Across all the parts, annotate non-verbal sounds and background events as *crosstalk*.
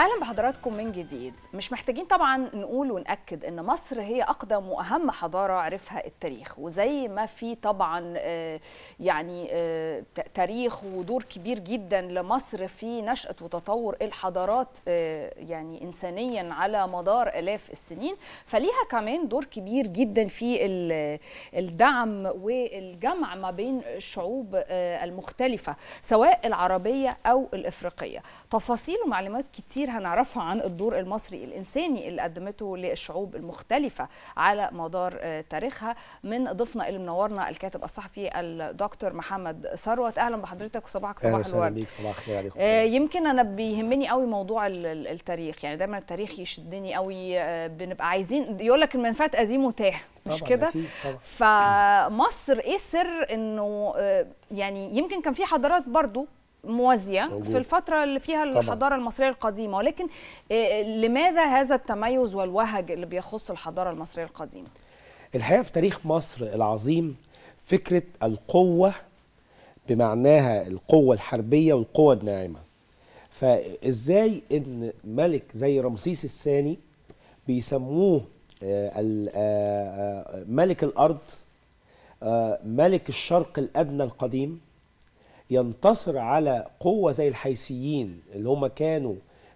اهلا بحضراتكم من جديد مش محتاجين طبعا نقول وناكد ان مصر هي اقدم واهم حضاره عرفها التاريخ وزي ما في طبعا آه، يعني آه، تاريخ ودور كبير جدا لمصر في نشاه وتطور الحضارات آه، يعني انسانيا على مدار الاف السنين فليها كمان دور كبير جدا في الدعم والجمع ما بين الشعوب المختلفه سواء العربيه او الافريقيه تفاصيل ومعلومات كتير كتير هنعرفها عن الدور المصري الإنساني اللي قدمته للشعوب المختلفة على مدار آه، تاريخها من ضيفنا اللي منورنا الكاتب الصحفي الدكتور محمد ثروت أهلا بحضرتك وصباحك صباح الورد صباح الخير عليكم آه، يمكن أنا بيهمني قوي موضوع التاريخ يعني دايما التاريخ يشدني قوي آه، بنبقى عايزين يقول لك المنفات قديم متاح مش كده فمصر ايه سر انه يعني يمكن كان في حضارات برضو موازيه موجود. في الفتره اللي فيها الحضاره طبعا. المصريه القديمه ولكن آه، لماذا هذا التميز والوهج اللي بيخص الحضاره المصريه القديمه الحقيقه في تاريخ مصر العظيم فكره القوه بمعناها القوه الحربيه والقوه الناعمه فازاي ان ملك زي رمسيس الثاني بيسموه آه، آه، ملك الارض ملك الشرق الادنى القديم ينتصر على قوة زي الحيثيين اللي هم كانوا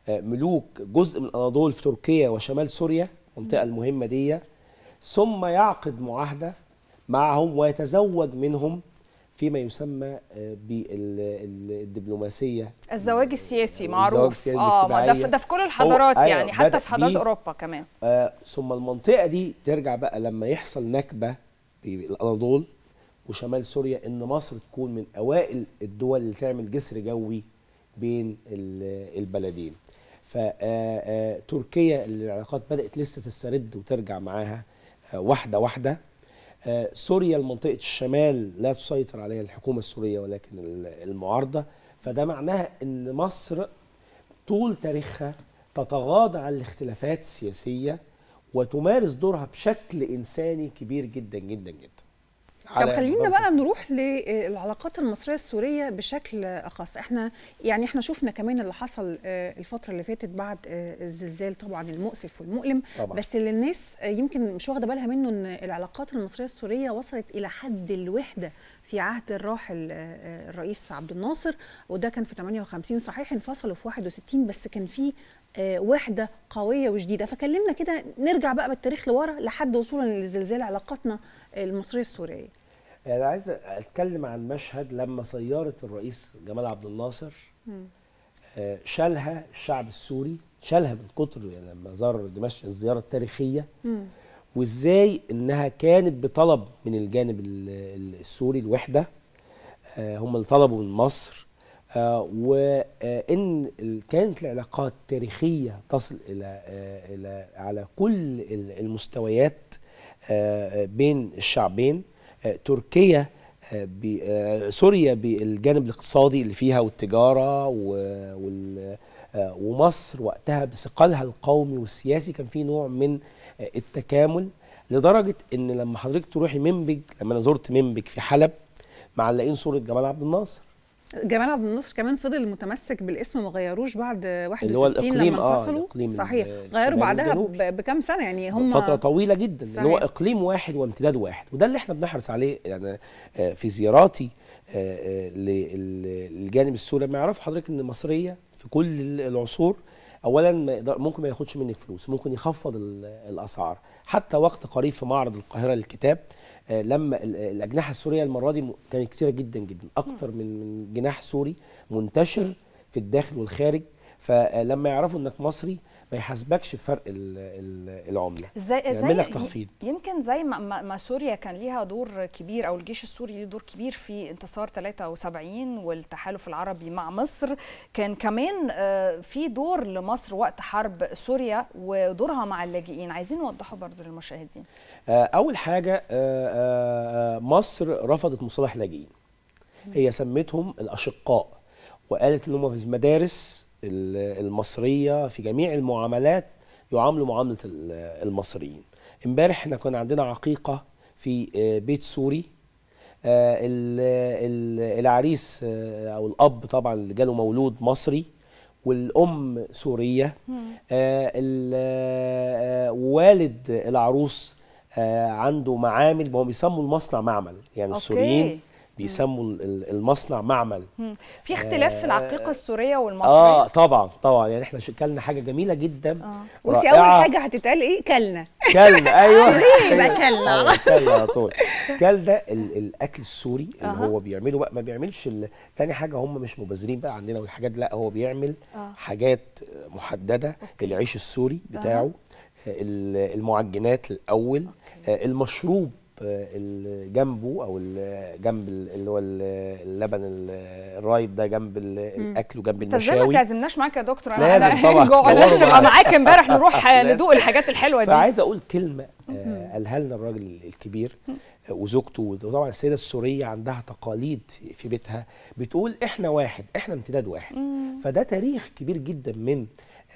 آه، ملوك جزء من أناضول في تركيا وشمال سوريا المنطقة المهمة دي ثم يعقد معاهدة معهم ويتزوج منهم فيما يسمى آه، بالدبلوماسيه الزواج السياسي معروف السياسي اه ده في, ده في كل الحضارات أيوة يعني حتى في حضارات اوروبا كمان آه ثم المنطقه دي ترجع بقى لما يحصل نكبه في الاناضول وشمال سوريا ان مصر تكون من اوائل الدول اللي تعمل جسر جوي بين البلدين فتركيا آه، آه، العلاقات بدات لسه تسترد وترجع معاها آه، واحده واحده سوريا المنطقه الشمال لا تسيطر عليها الحكومه السوريه ولكن المعارضه فده معناها ان مصر طول تاريخها تتغاضى عن الاختلافات السياسيه وتمارس دورها بشكل انساني كبير جدا جدا جدا طب خلينا بقى نروح للعلاقات آه، المصريه السوريه بشكل اخص احنا يعني احنا شفنا كمان اللي حصل آه، الفتره اللي فاتت بعد آه، الزلزال طبعا المؤسف والمؤلم طبعا. بس اللي الناس يمكن مش واخده بالها منه ان العلاقات المصريه السوريه وصلت الى حد الوحده في عهد الراحل الرئيس عبد الناصر وده كان في 58 صحيح انفصلوا في 61 بس كان في وحده قويه وجديده فكلمنا كده نرجع بقى بالتاريخ لورا لحد وصولا للزلزال علاقاتنا المصريه السوريه انا عايز اتكلم عن مشهد لما سياره الرئيس جمال عبد الناصر آه، شالها الشعب السوري شالها من كتر يعني لما زار دمشق الزياره التاريخيه وازاي انها كانت بطلب من الجانب السوري الوحده آه، هم اللي طلبوا من مصر آه، وان كانت العلاقات تاريخيه تصل الى الى على كل المستويات بين الشعبين تركيا سوريا بالجانب الاقتصادي اللي فيها والتجاره ومصر وقتها بثقلها القومي والسياسي كان في نوع من التكامل لدرجه ان لما حضرتك تروحي منبج لما انا زرت منبج في حلب معلقين صوره جمال عبد الناصر جمال عبد الناصر كمان فضل متمسك بالاسم ما غيروش بعد 61 اللي هو الإقليم لما آه، انفصلوا آه الإقليم صحيح غيروا بعدها بكام سنه يعني هم فتره طويله جدا صحيح. اللي هو اقليم واحد وامتداد واحد وده اللي احنا بنحرص عليه يعني آه، في زياراتي آه، للجانب السوري ما يعرفوا حضرتك ان المصريه في كل العصور اولا ممكن ما ياخدش منك فلوس ممكن يخفض الاسعار حتى وقت قريب في معرض القاهره للكتاب آه، لما الاجنحه السوريه المره دي كانت كتيره جدا جدا اكتر من من جناح سوري منتشر في الداخل والخارج فلما يعرفوا انك مصري ما يحاسبكش بفرق العمله ازاي يعمل يعني لك تخفيض يمكن زي ما, ما سوريا كان ليها دور كبير او الجيش السوري ليه دور كبير في انتصار 73 والتحالف العربي مع مصر كان كمان آه، في دور لمصر وقت حرب سوريا ودورها مع اللاجئين عايزين نوضحه برضو للمشاهدين آه، اول حاجه آه، مصر رفضت مصطلح لاجئين هي سمتهم الاشقاء وقالت ان هم في المدارس المصريه في جميع المعاملات يعاملوا معامله المصريين امبارح احنا كان عندنا عقيقه في آه، بيت سوري آه، العريس آه، او الاب طبعا اللي جاله مولود مصري والام سوريه والد العروس عنده معامل هو بيسموا المصنع معمل يعني أوكي. السوريين بيسموا المصنع معمل في اختلاف في العقيقه آه، السوريه والمصريه اه طبعا طبعا يعني احنا كلنا حاجه جميله جدا آه. بصي اول حاجه هتتقال ايه كلنا كلنا *laughs* ايوه سوري يبقى أيوة. كلنا أيوة، كلنا على طول كلنا الاكل السوري اللي آه. هو بيعمله بقى ما بيعملش تاني حاجه هم مش مبذرين بقى عندنا والحاجات لا هو بيعمل آه. حاجات محدده أوكي. العيش السوري بتاعه آه. المعجنات الاول آه، المشروب جنبه او جنب اللي هو اللبن الرايب ده جنب الاكل وجنب المشاوي انت ما تعزمناش معاك يا دكتور انا لازم *laughs* لازم نبقى معاك امبارح نروح *laughs* ندوق الحاجات الحلوه دي فعايز اقول كلمه آه، قالها لنا الراجل الكبير آه، وزوجته وطبعا السيده السوريه عندها تقاليد في بيتها بتقول احنا واحد احنا امتداد واحد فده تاريخ كبير جدا من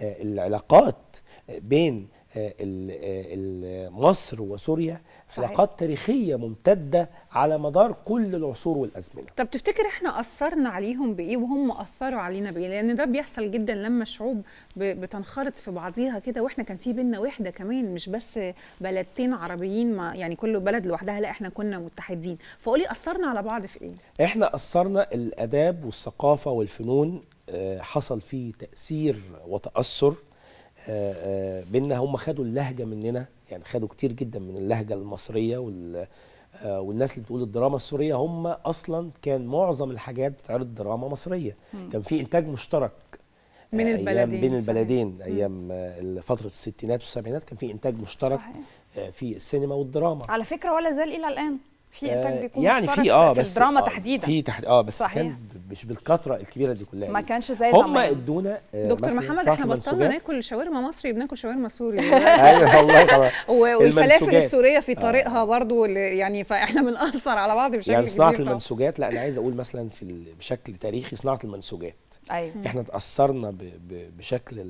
آه، العلاقات بين آه، آه، مصر وسوريا صحيح. علاقات تاريخيه ممتده على مدار كل العصور والازمنه. طب تفتكر احنا اثرنا عليهم بايه وهم اثروا علينا بايه؟ لان ده بيحصل جدا لما الشعوب بتنخرط في بعضيها كده واحنا كان في بينا وحده كمان مش بس بلدتين عربيين ما يعني كل بلد لوحدها لا احنا كنا متحدين، فقولي اثرنا على بعض في ايه؟ احنا اثرنا الاداب والثقافه والفنون آه، حصل فيه تاثير وتاثر بينا هم خدوا اللهجه مننا يعني خدوا كتير جدا من اللهجه المصريه وال آه، والناس اللي بتقول الدراما السوريه هم اصلا كان معظم الحاجات بتعرض دراما مصريه م. كان في انتاج مشترك آه، من البلدين بين البلدين صحيح. ايام آه، فتره الستينات والسبعينات كان في انتاج مشترك صحيح. في السينما والدراما على فكره ولا زال الى الان في آه، انتاج بيكون يعني في اه في بس الدراما آه تحديدا في تحد اه بس صحيح. كان مش بالكثره الكبيره دي كلها ما كانش زي هم ادونا آه، دكتور محمد احنا بطلنا ناكل شاورما مصري بناكل شاورما سوري *laughs* أيوة،, ايوه والله *laughs* والفلافل السوريه في آه. طريقها آه. برضو يعني فاحنا بنأثر على بعض بشكل يعني صناعه المنسوجات لا انا عايز اقول مثلا في بشكل تاريخي صناعه المنسوجات أيوة. احنا تاثرنا بشكل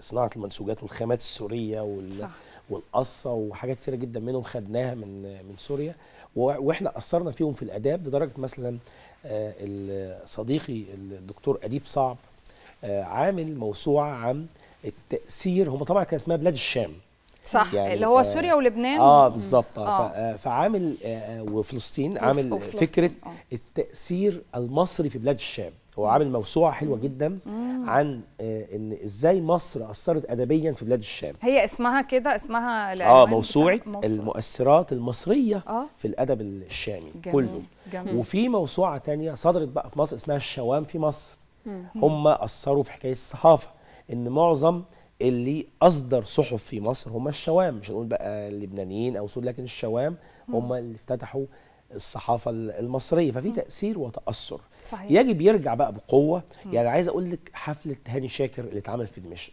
صناعه المنسوجات والخامات السوريه وال صح. والقصه وحاجات كثيره جدا منهم خدناها من من سوريا واحنا اثرنا فيهم في الاداب لدرجه مثلا آه، صديقي الدكتور اديب صعب آه، عامل موسوعه عن التاثير هم طبعا كان اسمها بلاد الشام صح يعني اللي هو آه، سوريا ولبنان اه بالظبط آه. فعامل وفلسطين عامل وفلسطين. فكره آه. التاثير المصري في بلاد الشام هو عامل موسوعه حلوه جدا مم. عن آه، ان ازاي مصر اثرت ادبيا في بلاد الشام هي اسمها كده اسمها اه موسوعه المؤثرات المصريه آه. في الادب الشامي جميل. كله جميل. وفي موسوعه تانية صدرت بقى في مصر اسمها الشوام في مصر هم اثروا في حكايه الصحافه ان معظم اللي اصدر صحف في مصر هم الشوام مش هنقول بقى اللبنانيين او سود لكن الشوام هم اللي افتتحوا الصحافه المصريه ففي تاثير وتاثر صحيح. يجب يرجع بقى بقوه مم. يعني عايز اقول لك حفله هاني شاكر اللي اتعمل في دمشق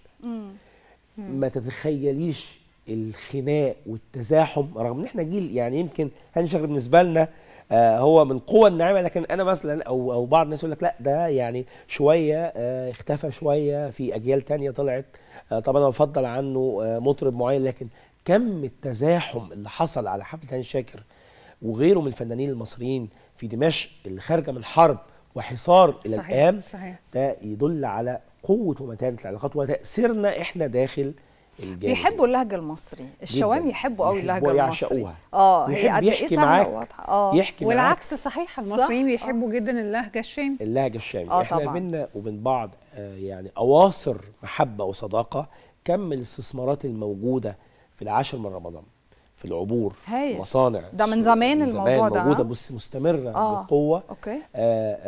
ما تتخيليش الخناق والتزاحم رغم ان احنا جيل يعني يمكن هاني شاكر بالنسبه لنا آه هو من قوة الناعمه لكن انا مثلا او او بعض الناس يقول لك لا ده يعني شويه آه اختفى شويه في اجيال تانية طلعت آه طبعا انا بفضل عنه آه، مطرب معين لكن كم التزاحم اللي حصل على حفله هاني شاكر وغيره من الفنانين المصريين في دمشق اللي خارجه من حرب وحصار الى صحيح الان صحيح. ده يدل على قوه ومتانه العلاقات وتاثيرنا احنا داخل الجانب بيحبوا اللهجه المصري الشوام يحبوا قوي اللهجه المصريه يعشقوها اه هي قد ايه سهله اه يحكي والعكس صحيح المصريين بيحبوا جدا اللهجه الشامي اللهجه الشامي آه احنا بينا منا وبين بعض آه، يعني اواصر محبه وصداقه كم الاستثمارات الموجوده في العاشر من رمضان في العبور هي. مصانع ده من زمان من زمان الموضوع ده موجوده مستمره آه. بقوه أوكي. آآ آه، آآ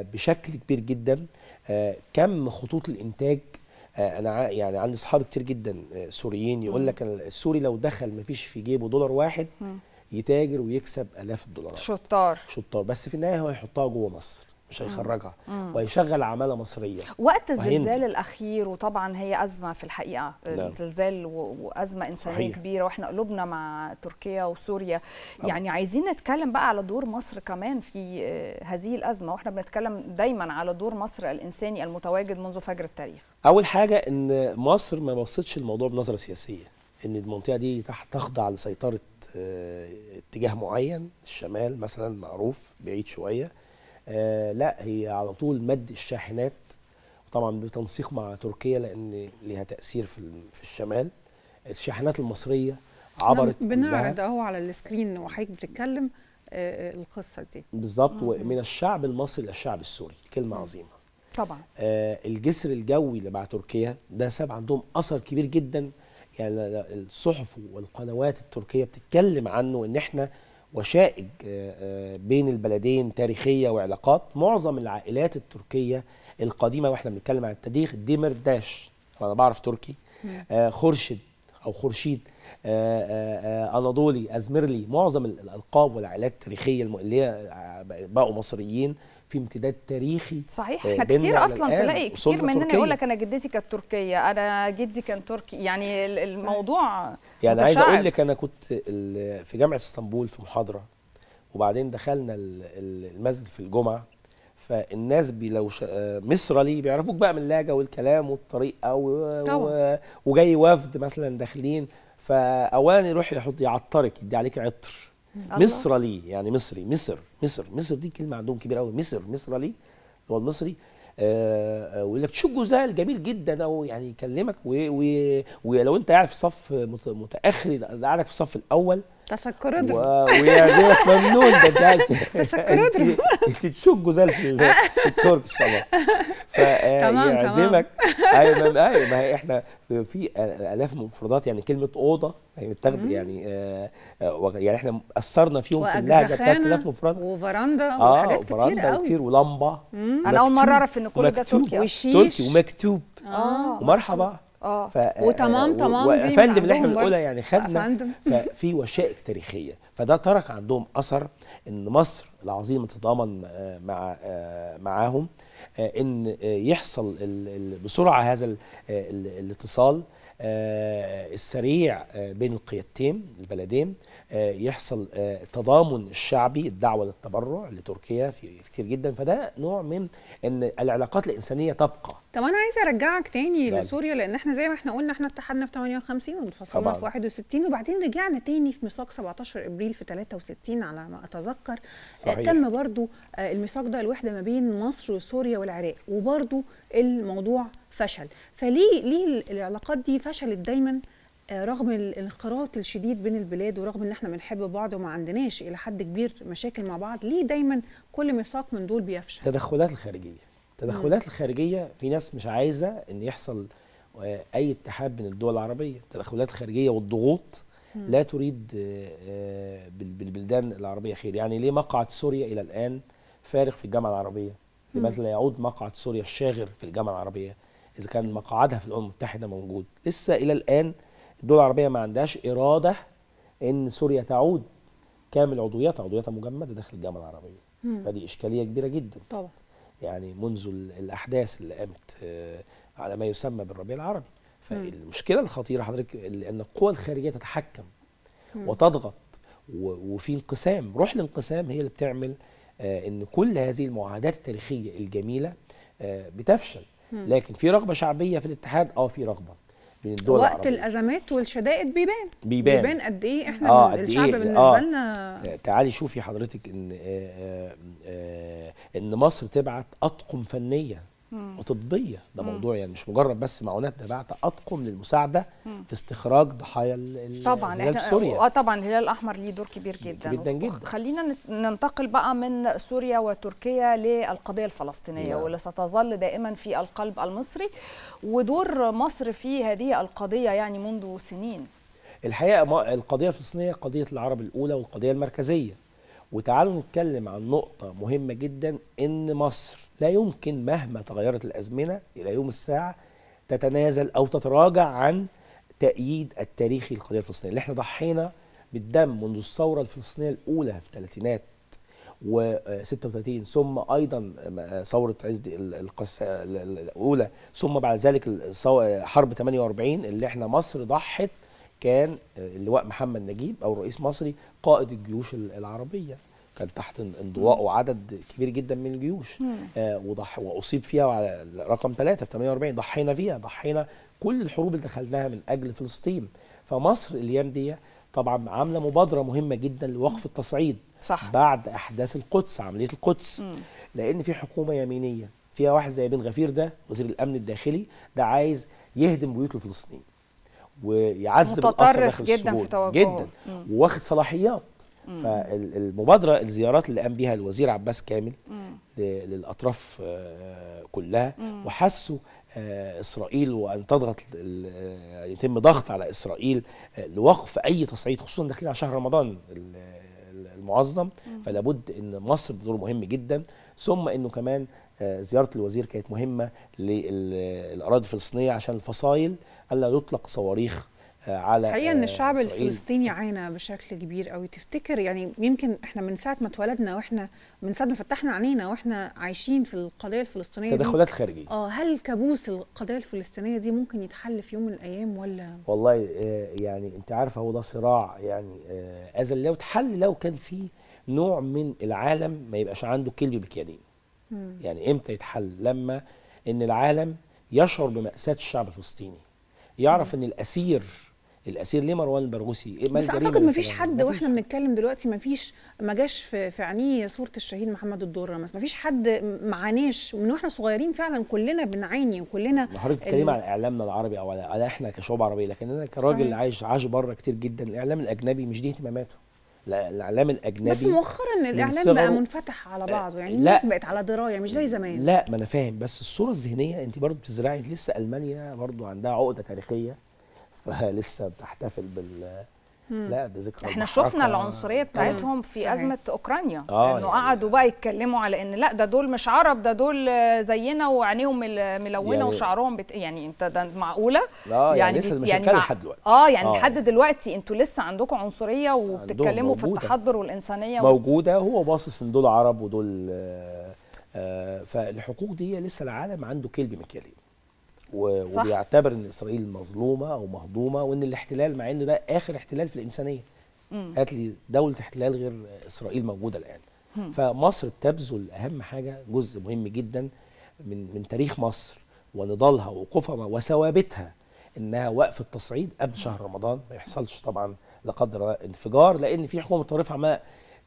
آه، بشكل كبير جدا آه، كم خطوط الانتاج انا يعني عندي اصحاب كتير جدا سوريين يقول لك السوري لو دخل ما فيش في جيبه دولار واحد م. يتاجر ويكسب الاف الدولارات شطار شطار بس في النهايه هو يحطها جوه مصر مش هيخرجها وهيشغل عماله مصريه وقت الزلزال الاخير وطبعا هي ازمه في الحقيقه نعم. الزلزال وازمه انسانيه صحيح. كبيره واحنا قلوبنا مع تركيا وسوريا نعم. يعني عايزين نتكلم بقى على دور مصر كمان في آه، هذه الازمه واحنا بنتكلم دايما على دور مصر الانساني المتواجد منذ فجر التاريخ اول حاجه ان مصر ما بصتش الموضوع بنظره سياسيه ان المنطقه دي تحت تخضع لسيطره آه، اتجاه معين الشمال مثلا معروف بعيد شويه آه لا هي على طول مد الشاحنات وطبعا بتنسيق مع تركيا لان ليها تاثير في في الشمال الشاحنات المصريه عبرت بنعرض اهو على السكرين وحضرتك بتتكلم آه, آه، القصه دي بالظبط آه. ومن الشعب المصري للشعب السوري كلمه آه. عظيمه طبعا آه الجسر الجوي اللي مع تركيا ده ساب عندهم اثر كبير جدا يعني الصحف والقنوات التركيه بتتكلم عنه ان احنا وشائج آه، آه، بين البلدين تاريخيه وعلاقات معظم العائلات التركيه القديمه واحنا بنتكلم عن التاريخ ديمرداش انا بعرف تركي آه، خورشد او خورشيد اناضولي ازمرلي معظم الالقاب والعائلات التاريخيه اللي بقوا مصريين في امتداد تاريخي صحيح آه، احنا كتير اصلا تلاقي كتير مننا يقول لك انا جدتي كانت تركيه انا جدي كان تركي يعني الموضوع يعني متشعب. عايز اقول لك انا كنت في جامعه اسطنبول في محاضره وبعدين دخلنا المسجد في الجمعه فالناس لو ش... آه، بيعرفوك بقى من اللهجه والكلام والطريقه و... و... وجاي وفد مثلا داخلين فاولا يروح يحط يعطرك يدي عليك عطر مصرالي يعني مصري مصر مصر مصر دي كلمه عندهم كبيره قوي مصر مصرلي اللي هو المصري آه، آه، ويقول لك شو جوزال جميل جدا او يعني يكلمك ولو انت قاعد في صف متاخر قاعدك في الصف الاول تشكر اضرب و... ويا ديت ممنون ده انت *laughs* تشكر اضرب انت تشك جزال في الترك طبعا آه، *laughs* تمام. أي أيوة، ما ايوه ما هي احنا في الاف مفردات يعني كلمه اوضه هي بتاخد يعني آه, آه، يعني احنا اثرنا فيهم في اللهجه بتاعت الاف مفردات وفراندا آه وحاجات كتير كتير ولمبه انا اول مره اعرف ان كل ده تركي وشيش تركي ومكتوب اه ومرحبا اه ف... آه، وتمام تمام و... فندم اللي احنا بنقولها يعني خدنا *laughs* ففي وشائك تاريخيه فده ترك عندهم اثر ان مصر العظيمه تتضامن آه، مع آه، معاهم ان يحصل بسرعه هذا الاتصال السريع بين القيادتين البلدين آه، يحصل آه، تضامن الشعبي الدعوه للتبرع لتركيا في كتير جدا فده نوع من ان العلاقات الانسانيه تبقى طب انا عايزه ارجعك تاني ده. نعم. لسوريا لان احنا زي ما احنا قلنا احنا اتحدنا في 58 وانفصلنا في 61 وبعدين رجعنا تاني في ميثاق 17 ابريل في 63 على ما اتذكر آه، صحيح. تم برضو الميثاق ده الوحده ما بين مصر وسوريا والعراق وبرضو الموضوع فشل فليه ليه العلاقات دي فشلت دايما آه، رغم الانخراط الشديد بين البلاد ورغم ان احنا بنحب بعض وما عندناش الى حد كبير مشاكل مع بعض ليه دايما كل ميثاق من دول بيفشل التدخلات الخارجيه التدخلات الخارجيه في ناس مش عايزه ان يحصل آه، اي اتحاد بين الدول العربيه التدخلات الخارجيه والضغوط لا تريد آه، بالبلدان العربيه خير يعني ليه مقعد سوريا الى الان فارغ في الجامعه العربيه لماذا لا يعود مقعد سوريا الشاغر في الجامعه العربيه اذا كان مقعدها في الامم المتحده موجود لسه الى الان الدول العربيه ما عندهاش اراده ان سوريا تعود كامل عضويتها عضويتها مجمده داخل الجامعه العربيه فدي اشكاليه كبيره جدا طبعا يعني منذ الاحداث اللي قامت آه، على ما يسمى بالربيع العربي فالمشكله الخطيره حضرتك ان القوى الخارجيه تتحكم وتضغط وفي انقسام روح الانقسام هي اللي بتعمل آه، ان كل هذه المعاهدات التاريخيه الجميله آه، بتفشل لكن في رغبه شعبيه في الاتحاد اه في رغبه بالدول وقت العربية. الازمات والشدائد بيبان بيبان بيبان قد ايه احنا آه الشعب إيه؟ بالنسبه آه لنا تعالي شوفي حضرتك ان آآ آه، آآ آه، آه، ان مصر تبعت اطقم فنيه وطبيه ده مم. موضوع يعني مش مجرد بس معونات ده بعت اطقم للمساعده مم. في استخراج ضحايا طبعا احنا سوريا اه طبعا الهلال الاحمر ليه دور كبير جدا جدا جدا خلينا ننتقل بقى من سوريا وتركيا للقضيه الفلسطينيه نعم. واللي ستظل دائما في القلب المصري ودور مصر في هذه القضيه يعني منذ سنين الحقيقه القضيه الفلسطينيه قضيه العرب الاولى والقضيه المركزيه وتعالوا نتكلم عن نقطة مهمة جدا إن مصر لا يمكن مهما تغيرت الأزمنة إلى يوم الساعة تتنازل أو تتراجع عن تأييد التاريخي للقضية الفلسطينية اللي احنا ضحينا بالدم منذ الثورة الفلسطينية الأولى في الثلاثينات و 36 ثم ايضا ثوره عز القس الاولى ثم بعد ذلك حرب 48 اللي احنا مصر ضحت كان آه، اللواء محمد نجيب او رئيس مصري قائد الجيوش العربيه كان تحت انضواءه عدد كبير جدا من الجيوش آه وضح واصيب فيها على رقم ثلاثة في 48 ضحينا فيها ضحينا كل الحروب اللي دخلناها من اجل فلسطين فمصر الايام دي طبعا عامله مبادره مهمه جدا لوقف التصعيد صح. بعد احداث القدس عمليه القدس م. لان في حكومه يمينيه فيها واحد زي بن غفير ده وزير الامن الداخلي ده عايز يهدم بيوت الفلسطينيين ويعذب الاسر داخل جدا السجون في توجهه جدا وواخد صلاحيات مم. فالمبادره الزيارات اللي قام بها الوزير عباس كامل مم. للاطراف آه، كلها وحسوا آه، اسرائيل وان تضغط آه، يتم ضغط على اسرائيل لوقف اي تصعيد خصوصا داخلين على شهر رمضان المعظم فلا بد ان مصر دور مهم جدا ثم انه كمان زياره الوزير كانت مهمه للاراضي الفلسطينيه عشان الفصائل الا يطلق صواريخ آه، على حقيقه ان آه، الشعب إسرائيل. الفلسطيني عانى بشكل كبير قوي تفتكر يعني يمكن احنا من ساعه ما اتولدنا واحنا من ساعه ما فتحنا عينينا واحنا عايشين في القضيه الفلسطينيه التدخلات الخارجيه اه هل كابوس القضيه الفلسطينيه دي ممكن يتحل في يوم من الايام ولا والله آه، يعني انت عارفه هو ده صراع يعني اذا لو اتحل لو كان في نوع من العالم ما يبقاش عنده كلب بكيدين يعني امتى يتحل لما ان العالم يشعر بمأساة الشعب الفلسطيني يعرف ان الاسير الاسير ليه مروان البرغوثي إيه بس اعتقد مفيش حد مفيش. واحنا بنتكلم دلوقتي مفيش ما جاش في, في عينيه صوره الشهيد محمد الدره مثلا مفيش حد ما عاناش من واحنا صغيرين فعلا كلنا بنعاني وكلنا حضرتك بتتكلمي عن اعلامنا العربي او على احنا كشعوب عربيه لكن انا كراجل صحيح. عايش عاش بره كتير جدا الاعلام الاجنبي مش دي اهتماماته الاعلام الاجنبي بس مؤخرا الاعلام بقى منفتح على بعضه يعني لا الناس بقت على درايه مش زي زمان لا ما انا فاهم بس الصوره الذهنيه انت برضو بتزرعي لسه المانيا برضو عندها عقده تاريخيه فلسه بتحتفل بال لا ده ذكرى احنا شفنا العنصريه بتاعتهم في صحيح. ازمه اوكرانيا آه يعني انه قعدوا بقى يتكلموا على ان لا ده دول مش عرب ده دول زينا وعينيهم ملونه يعني وشعرهم بت... يعني انت ده معقوله اه يعني, لسه مش يعني مع... دلوقتي اه يعني آه. لحد دلوقتي انتوا لسه عندكم عنصريه وبتتكلموا في التحضر والانسانيه موجوده هو باصص ان دول عرب ودول آه, آه، فالحقوق دي لسه العالم عنده كلب من كلمه وبيعتبر ان اسرائيل مظلومه او مهضومه وان الاحتلال مع ان ده اخر احتلال في الانسانيه هات لي دوله احتلال غير اسرائيل موجوده الان مم. فمصر بتبذل اهم حاجه جزء مهم جدا من من تاريخ مصر ونضالها ووقوفها وثوابتها انها وقف التصعيد قبل شهر رمضان ما يحصلش طبعا لا قدر انفجار لان في حكومه متطرفه عماله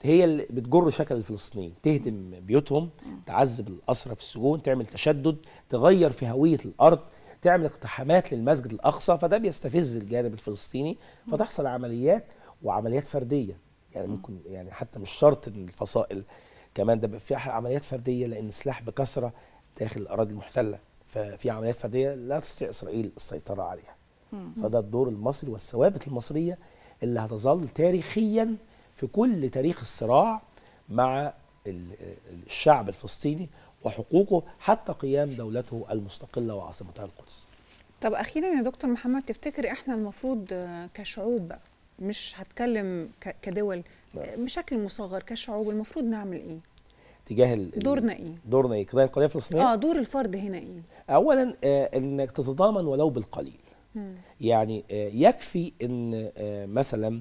هي اللي بتجر شكل الفلسطينيين تهدم بيوتهم تعذب الاسرى في السجون تعمل تشدد تغير في هويه الارض تعمل اقتحامات للمسجد الاقصى فده بيستفز الجانب الفلسطيني فتحصل عمليات وعمليات فرديه يعني ممكن يعني حتى مش شرط ان الفصائل كمان ده في عمليات فرديه لان السلاح بكثره داخل الاراضي المحتله ففي عمليات فرديه لا تستطيع اسرائيل السيطره عليها فده الدور المصري والثوابت المصريه اللي هتظل تاريخيا في كل تاريخ الصراع مع الشعب الفلسطيني وحقوقه حتى قيام دولته المستقله وعاصمتها القدس. طب اخيرا يا دكتور محمد تفتكر احنا المفروض كشعوب مش هتكلم كدول نعم. بشكل مصغر كشعوب المفروض نعمل ايه؟ تجاه دورنا ايه؟ دورنا ايه؟ قضايا القضيه الفلسطينيه؟ اه دور الفرد هنا ايه؟ اولا آه انك تتضامن ولو بالقليل. مم. يعني آه يكفي ان آه مثلا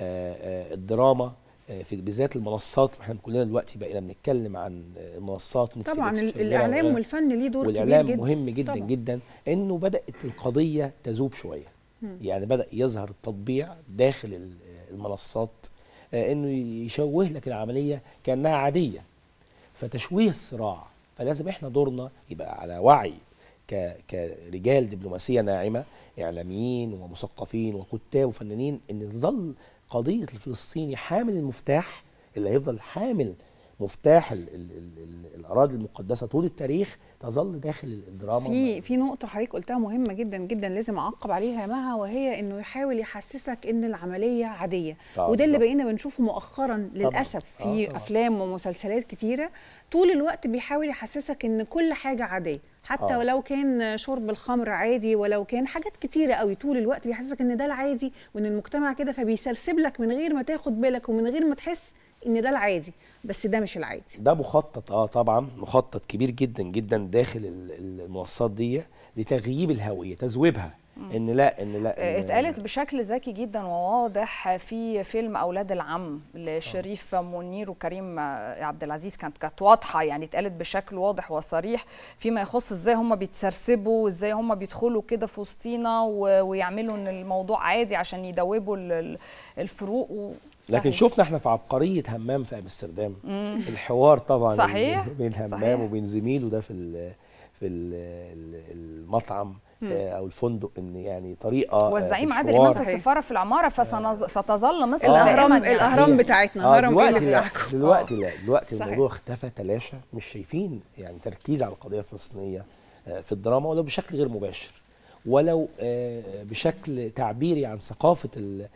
آه، آه، الدراما آه، في بالذات المنصات احنا كلنا دلوقتي بقينا بنتكلم عن آه، المنصات طبعا الاعلام والفن ليه دور والاعلام كبير جدا مهم جدا طبعا. جدا انه بدات القضيه تذوب شويه يعني بدا يظهر التطبيع داخل المنصات آه، انه يشوه لك العمليه كانها عاديه فتشويه الصراع فلازم احنا دورنا يبقى على وعي كرجال دبلوماسيه ناعمه اعلاميين ومثقفين وكتاب وفنانين ان نظل قضيه الفلسطيني حامل المفتاح اللي هيفضل حامل مفتاح الـ الـ الـ الاراضي المقدسه طول التاريخ تظل داخل الدراما في في نقطه حضرتك قلتها مهمه جدا جدا لازم اعقب عليها يا مها وهي انه يحاول يحسسك ان العمليه عاديه طبعا آه، وده اللي بقينا بنشوفه مؤخرا للاسف طبعا. آه، في طبعا. افلام ومسلسلات كتيره طول الوقت بيحاول يحسسك ان كل حاجه عاديه حتى أوه. ولو كان شرب الخمر عادي ولو كان حاجات كتيره قوي طول الوقت بيحسسك ان ده العادي وان المجتمع كده فبيسلسب لك من غير ما تاخد بالك ومن غير ما تحس ان ده العادي بس ده مش العادي ده مخطط اه طبعا مخطط كبير جدا جدا داخل المنصات دي لتغييب الهويه تذويبها ان لا ان لا إن آه، اتقالت بشكل ذكي جدا وواضح في فيلم اولاد العم لشريف آه. منير وكريم عبد العزيز كانت كانت واضحه يعني اتقالت بشكل واضح وصريح فيما يخص ازاي هم بيتسرسبوا وازاي هم بيدخلوا كده في وسطينا ويعملوا ان الموضوع عادي عشان يدوبوا الفروق و... صحيح. لكن شفنا احنا في عبقريه همام في امستردام الحوار طبعا صحيح. بين همام صحيح. وبين زميله ده في الـ في الـ المطعم آه، او الفندق ان يعني طريقه آه، والزعيم عادل امام في السفاره في العماره فستظل آه. مصر الاهرام يعني الاهرام يعني بتاعتنا الهرم دلوقتي لا دلوقتي لا دلوقتي الموضوع اختفى تلاشى مش شايفين يعني تركيز على القضيه الفلسطينيه في الدراما ولو بشكل غير مباشر ولو بشكل تعبيري عن ثقافه ال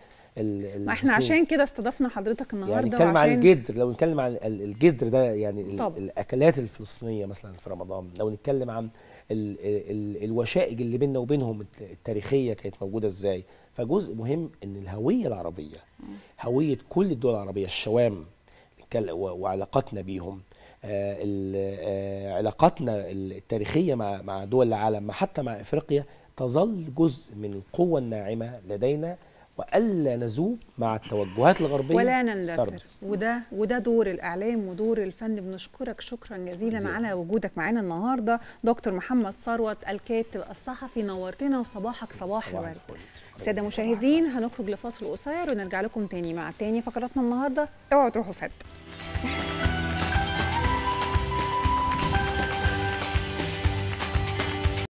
ما احنا عشان كده استضفنا حضرتك النهارده يعني نتكلم عن الجدر لو نتكلم عن الجدر ده يعني طب. الاكلات الفلسطينيه مثلا في رمضان لو نتكلم عن ال ال الوشائج اللي بيننا وبينهم التاريخيه كانت موجوده ازاي فجزء مهم ان الهويه العربيه هويه كل الدول العربيه الشوام وعلاقاتنا بيهم آه، آه، علاقاتنا التاريخيه مع مع دول العالم حتى مع افريقيا تظل جزء من القوه الناعمه لدينا والا نذوب مع التوجهات الغربيه ولا نندثر وده وده دور الاعلام ودور الفن بنشكرك شكرا جزيلا زي. على وجودك معانا النهارده دكتور محمد ثروت الكاتب الصحفي نورتنا وصباحك صباح الورد ساده مشاهدين هنخرج لفاصل قصير ونرجع لكم تاني مع تاني فقراتنا النهارده اوعوا تروحوا فات